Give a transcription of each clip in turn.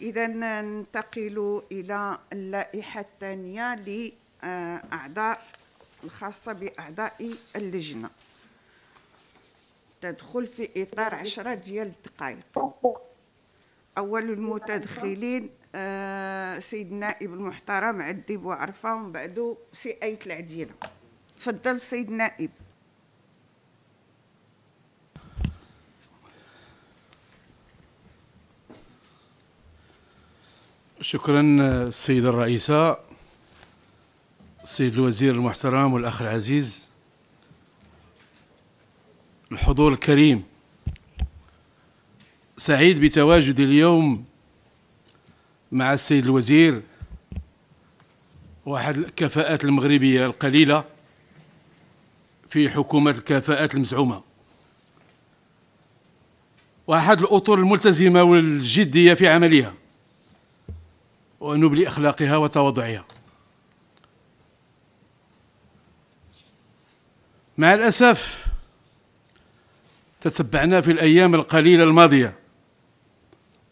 إذا ننتقل إلى اللائحة الثانية لأعضاء الخاصة بأعضاء اللجنة تدخل في إطار عشرة ديال الدقائق أول المتدخلين آه، سيد النائب المحترم عدي بوعرفة ومن بعدو سي آية العديلة تفضل سيد النائب شكرا السيدة الرئيسة السيد الوزير المحترم والأخ العزيز الحضور الكريم سعيد بتواجدي اليوم مع السيد الوزير واحد الكفاءات المغربية القليلة في حكومة الكفاءات المزعومة واحد الأطر الملتزمة والجدية في عملها ونبل أخلاقها وتواضعها مع الأسف تتبعنا في الأيام القليلة الماضية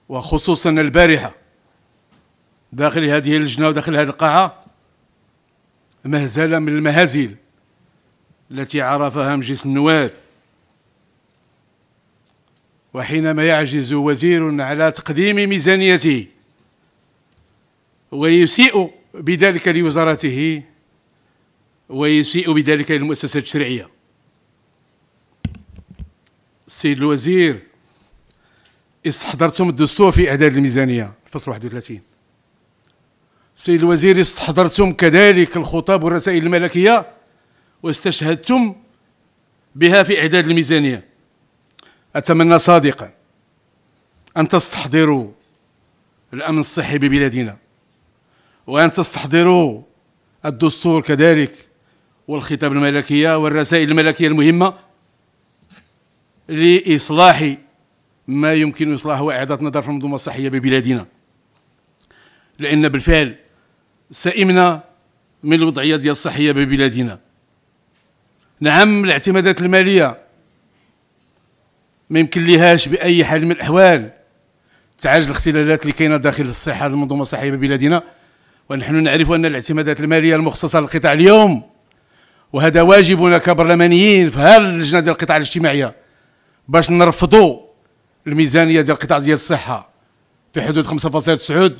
وخصوصا البارحة داخل هذه اللجنة وداخل هذه القاعة مهزلة من المهازل التي عرفها مجلس النواب وحينما يعجز وزير على تقديم ميزانيته ويسيء بذلك لوزارته ويسيء بذلك للمؤسسات التشريعيه السيد الوزير استحضرتم الدستور في اعداد الميزانيه الفصل 31 السيد الوزير استحضرتم كذلك الخطاب والرسائل الملكيه واستشهدتم بها في اعداد الميزانيه اتمنى صادقا ان تستحضروا الامن الصحي ببلادنا وأن تستحضروا الدستور كذلك والخطاب الملكية والرسائل الملكية المهمة لإصلاح ما يمكن إصلاحه وإعادة نظر في المنظومة الصحية ببلادنا لأن بالفعل سئمنا من الوضعية ديال الصحية ببلادنا نعم الاعتمادات المالية ما يمكن ليهاش بأي حال من الأحوال تعالج الاختلالات اللي كاينه داخل الصحة المنظومة الصحية ببلادنا ونحن نعرف أن الاعتمادات المالية المخصصة للقطاع اليوم وهذا واجبنا كبرلمانيين في هذه اللجنة ديال القطاع الاجتماعية باش نرفضوا الميزانية ديال القطاع ديال الصحة في حدود 5.9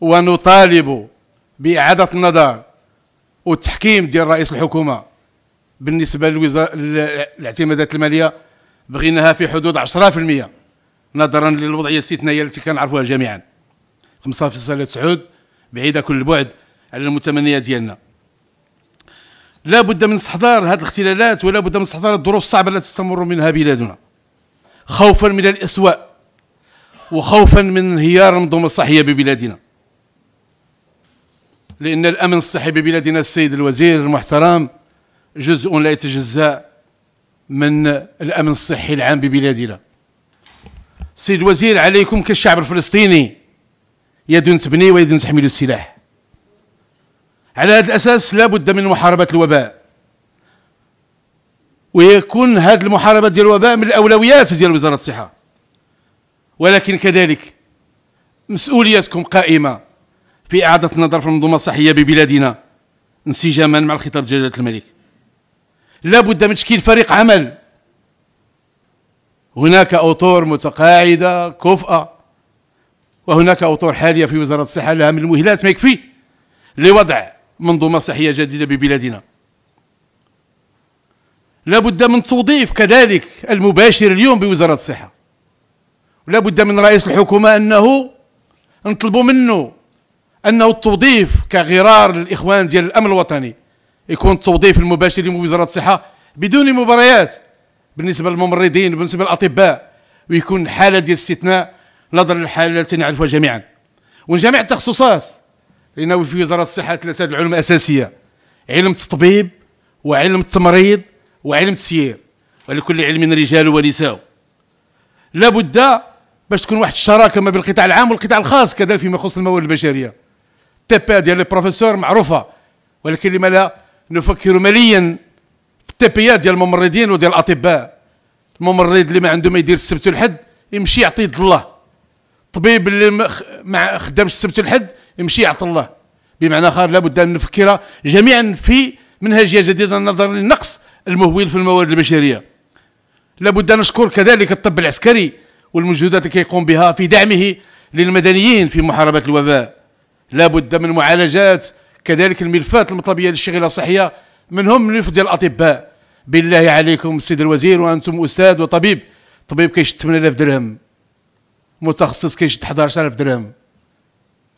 ونطالب بإعادة النظر والتحكيم ديال رئيس الحكومة بالنسبة للاعتمادات المالية بغيناها في حدود 10% نظرا للوضعية الاستثنائية التي كنعرفوها جميعا 5.9 بعيده كل البعد على المتمنيات ديالنا لا بد من استحضار هذه الاختلالات ولا بد من استحضار الظروف الصعبه التي تستمر منها بلادنا خوفا من الاسواء وخوفا من انهيار المنظومه الصحيه ببلادنا لان الامن الصحي ببلادنا السيد الوزير المحترم جزء لا يتجزا من الامن الصحي العام ببلادنا السيد الوزير عليكم كالشعب الفلسطيني يد تبني ويد تحمل السلاح على هذا الأساس لا بد من محاربة الوباء ويكون هذه المحاربة ديال الوباء من الأولويات ديال وزارة الصحة ولكن كذلك مسؤوليتكم قائمة في إعادة النظر في المنظومة الصحية ببلادنا انسجاما مع الخطاب جلالة الملك لا بد من تشكيل فريق عمل هناك أطور متقاعدة كفؤه وهناك اطر حالية في وزارة الصحة لها من المهلات ما يكفي لوضع منظومة صحية جديدة ببلادنا لابد من توظيف كذلك المباشر اليوم بوزارة الصحة لابد من رئيس الحكومة أنه نطلبوا منه أنه التوظيف كغرار للإخوان ديال الأمن الوطني يكون التوظيف المباشر بوزارة الصحة بدون مباريات بالنسبة للممرضين بالنسبة للأطباء ويكون حالة ديال استثناء نظرا للحاله التي نعرفها جميعا ومن جميع التخصصات لان في وزاره الصحه ثلاثه العلوم الاساسيه علم التطبيب وعلم التمريض وعلم السير ولكل علم رجال ونساء لابد باش تكون واحد الشراكه ما بين القطاع العام والقطاع الخاص كذلك فيما يخص الموارد البشريه تيبا ديال البروفيسور معروفه ولكن لما لا نفكر مليا في التبيات ديال الممرضين وديال الاطباء الممرض اللي ما عنده ما يدير السبت والحد يمشي يعطي الله الطبيب اللي ما خدامش السبت والحد يمشي يعطي الله بمعنى اخر لابد ان نفكر جميعا في منهجيه جديده نظرا للنقص المهول في الموارد البشريه لابد ان نشكر كذلك الطب العسكري والمجهودات التي يقوم بها في دعمه للمدنيين في محاربه الوباء لابد من معالجات كذلك الملفات المطلبيه للشغله الصحيه منهم ملف ديال الاطباء بالله عليكم السيد الوزير وانتم استاذ وطبيب طبيب كيشد 8000 درهم متخصص كيشد 11000 درهم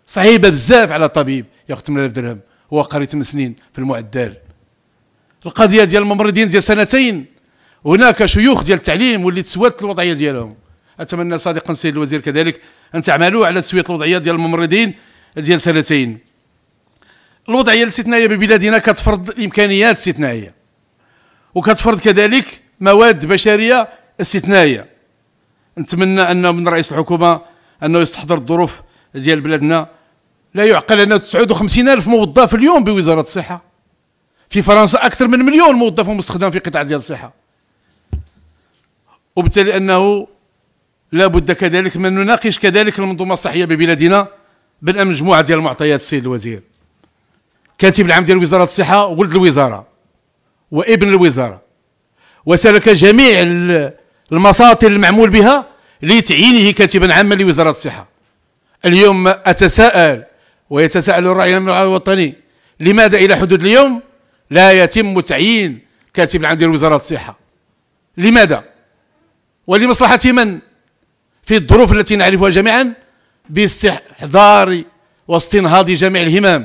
صعيبه بزاف على طبيب ياخذ 8000 درهم هو قري 8 سنين في المعدل القضيه ديال الممرضين ديال سنتين هناك شيوخ ديال التعليم واللي تسوات الوضعيه ديالهم اتمنى صادقا السيد الوزير كذلك ان تعملوا على تسويه الوضعيه ديال الممرضين ديال سنتين الوضعيه الاستثنائيه ببلادنا كتفرض امكانيات استثنائيه وكتفرض كذلك مواد بشريه استثنائيه نتمنى انه من رئيس الحكومه انه يستحضر الظروف ديال بلادنا لا يعقل ان 59 الف موظف اليوم بوزاره الصحه في فرنسا اكثر من مليون موظف مستخدم في قطاع ديال الصحه وبالتالي انه لا بد كذلك من نناقش كذلك المنظومه الصحيه ببلادنا بالامن مجموعه ديال المعطيات السيد الوزير كاتب العام ديال وزاره الصحه ولد الوزاره وابن الوزاره وسلك جميع المساطير المعمول بها لتعيينه كاتبا عاما لوزارة الصحة اليوم أتساءل ويتساءل الرأي الوطني لماذا إلى حدود اليوم لا يتم تعيين كاتب العام ديال وزارة الصحة لماذا ولمصلحة من في الظروف التي نعرفها جميعا باستحضار واستنهاض جميع الهمم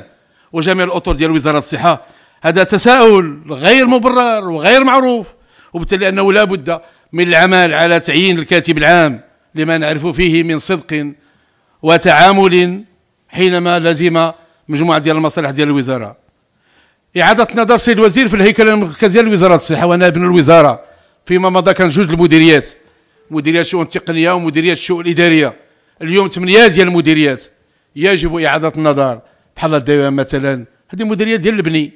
وجميع الاطر ديال وزاره الصحه هذا تساؤل غير مبرر وغير معروف وبالتالي انه لا بد من العمل على تعيين الكاتب العام لما نعرف فيه من صدق وتعامل حينما لزم مجموعة ديال المصالح ديال الوزارة إعادة نظر السيد الوزير في الهيكلة المركزية لوزارة الصحة وأنا ابن الوزارة فيما مضى كان جوج المديريات مديرية الشؤون التقنية ومديرية الشؤون الإدارية اليوم ثمانية ديال المديريات يجب إعادة النظر بحال الديوان مثلا هذه مديرية ديال البني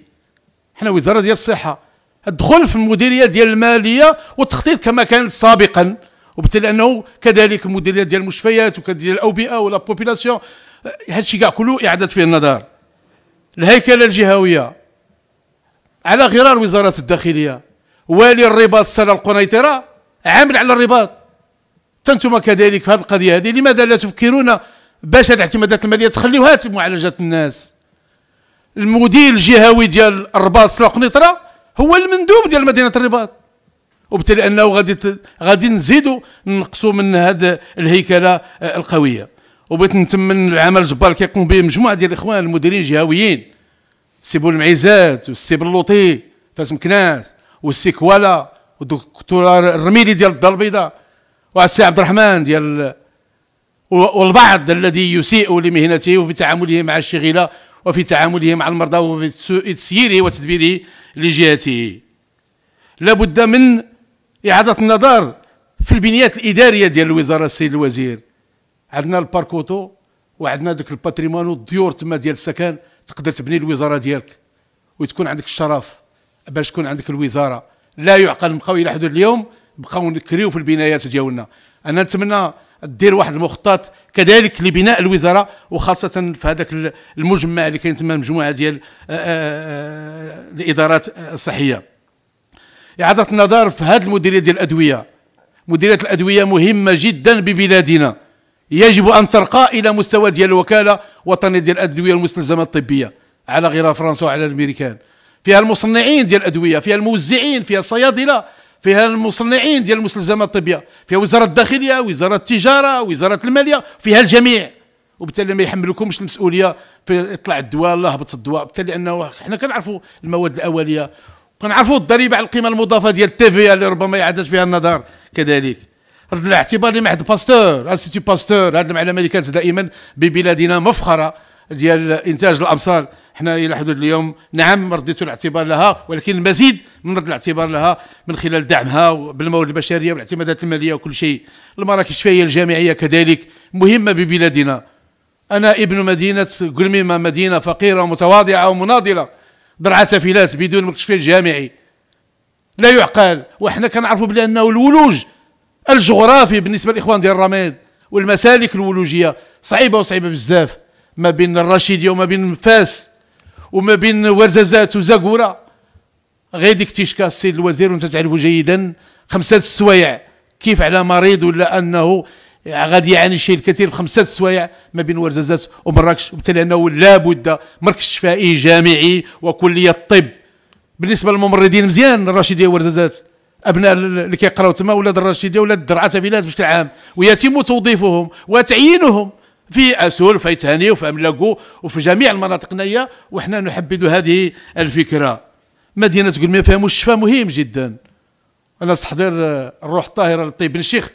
حنا وزارة ديال الصحة الدخول في المديريه ديال الماليه والتخطيط كما كان سابقا وبالتالي انه كذلك المديريه ديال المشفيات وكذلك الاوبئه ولا بوبيلاسيون هادشي كاع كله اعاده فيه النظر الهيكله الجهويه على غرار وزاره الداخليه والي الرباط السنه القنيطره عامل على الرباط تنتم كذلك في هذه القضيه هذه لماذا لا تفكرون باش هذه الاعتمادات الماليه تخليوها معالجه الناس المدير الجهوي ديال الرباط السنه القنيطره هو المندوب ديال مدينه الرباط وبالتالي انه غادي غادي نزيدوا نقصوا من هذه الهيكله آه، القويه وبغيت نتمن العمل الجبار اللي كيقوم به مجموعه ديال الاخوان المديرين الجهويين السي المعيزات والسي بلوطي فاس مكناس والسي كوالا والدكتور الرميلي ديال الدار البيضاء والسي عبد الرحمن ديال والبعض الذي يسيء لمهنته وفي تعامله مع الشغله وفي تعامله مع المرضى وفي تسييره وتدبيره لجهته لابد من إعادة النظر في البنيات الإدارية ديال الوزارة السيد الوزير عندنا الباركوتو وعندنا ذاك الباتريمون والديور تما ديال السكن تقدر تبني الوزارة ديالك وتكون عندك الشرف باش تكون عندك الوزارة لا يعقل نبقاو إلى حدود اليوم بقاو نكريو في البنايات ديالنا أنا نتمنى دير واحد المخطط كذلك لبناء الوزاره وخاصه في هذاك المجمع اللي كاين تما المجموعه ديال آه، آه، آه، الادارات الصحيه اعاده النظر في هذه المديريه ديال الادويه مديريه الادويه مهمه جدا ببلادنا يجب ان ترقى الى مستوى ديال الوكاله الوطنيه ديال الادويه والمستلزمات الطبيه على غرار فرنسا وعلى الامريكان فيها المصنعين ديال الادويه فيها الموزعين فيها الصيادله فيها المصنعين ديال المستلزمات الطبيه فيها وزاره الداخليه وزاره التجاره وزاره الماليه فيها الجميع وبالتالي ما يحملكمش المسؤوليه في اطلاع الدواء لا هبط الدواء بالتالي انه حنا كنعرفوا المواد الاوليه كنعرفوا الضريبه على القيمه المضافه ديال التيفيا اللي ربما يعادش فيها النظر كذلك رد الاعتبار لمعهد باستور سيتي باستور هذه المعلمه اللي كانت دائما ببلادنا مفخره ديال انتاج الابصار احنا الى حدود اليوم نعم رديت الاعتبار لها ولكن المزيد من رد الاعتبار لها من خلال دعمها بالموارد البشريه والاعتمادات الماليه وكل شيء المراكز الشفائيه الجامعيه كذلك مهمه ببلادنا انا ابن مدينه قلميمه مدينه فقيره ومتواضعه ومناضله درعه فيلات بدون مركز شفائي جامعي لا يعقل وحنا كنعرفوا بانه الولوج الجغرافي بالنسبه للاخوان ديال الرميد والمسالك الولوجيه صعيبه وصعيبه بزاف ما بين الرشيديه وما بين فاس وما بين ورزازات وزاكوره غير ديك تيشكا السيد الوزير وانت تعرفوا جيدا خمسه السوايع كيف على مريض ولا انه غادي يعاني الشيء الكثير في خمسه السوايع ما بين ورزازات ومراكش وبالتالي انه لابد مركز شفائي جامعي وكليه الطب بالنسبه للممرضين مزيان الراشدية ورزازات ابناء اللي كيقراو تما ولاد الراشدية ولاد الدرعة تافيلات بشكل عام ويتم توظيفهم وتعيينهم في اسول وفي تهاني وفي املاكو وفي جميع المناطق نية وحنا نحبذ هذه الفكره مدينه قلميه فيها مشفى مهم جدا انا استحضر الروح الطاهره للطيب بن شيخ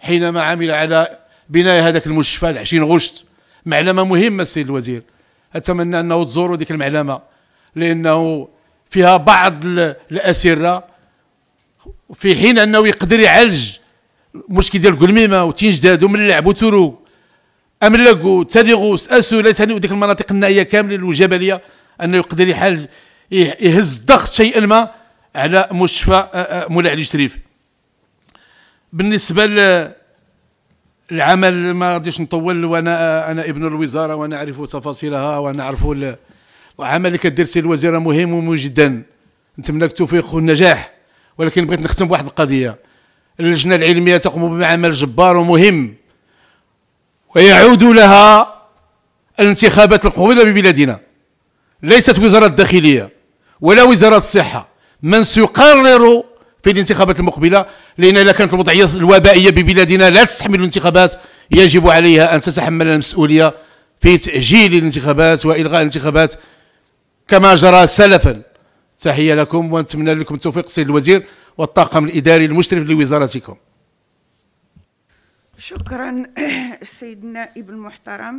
حينما عمل على بناء هذاك المشفى 20 غشت معلمه مهمه السيد الوزير اتمنى انه تزوروا ديك المعلمه لانه فيها بعض الاسره في حين انه يقدر يعالج المشكل ديال قلميمه وتنجدادو من اللعب وتروق املاكو تاليغوس اسو ليتاني وديك المناطق النائيه كامله الجبليه انه يقدر يحل يهز الضغط شيئا ما على مشفى آه، آه، مولاي علي شريف بالنسبه العمل ما غاديش نطول وانا آه، انا ابن الوزاره وانا اعرف تفاصيلها وانا اعرف العمل اللي كدير سي الوزيره مهم ومهم جدا نتمنى لك التوفيق والنجاح ولكن بغيت نختم بواحد القضيه اللجنه العلميه تقوم بعمل جبار ومهم ويعود لها الانتخابات القوية ببلادنا ليست وزارة الداخلية ولا وزارة الصحة من سيقرر في الانتخابات المقبلة لأن إذا كانت الوضعية الوبائية ببلادنا لا تستحمل الانتخابات يجب عليها أن تتحمل المسؤولية في تأجيل الانتخابات وإلغاء الانتخابات كما جرى سلفا تحية لكم ونتمنى لكم التوفيق سيد الوزير والطاقم الإداري المشرف لوزارتكم شكرا السيد النائب المحترم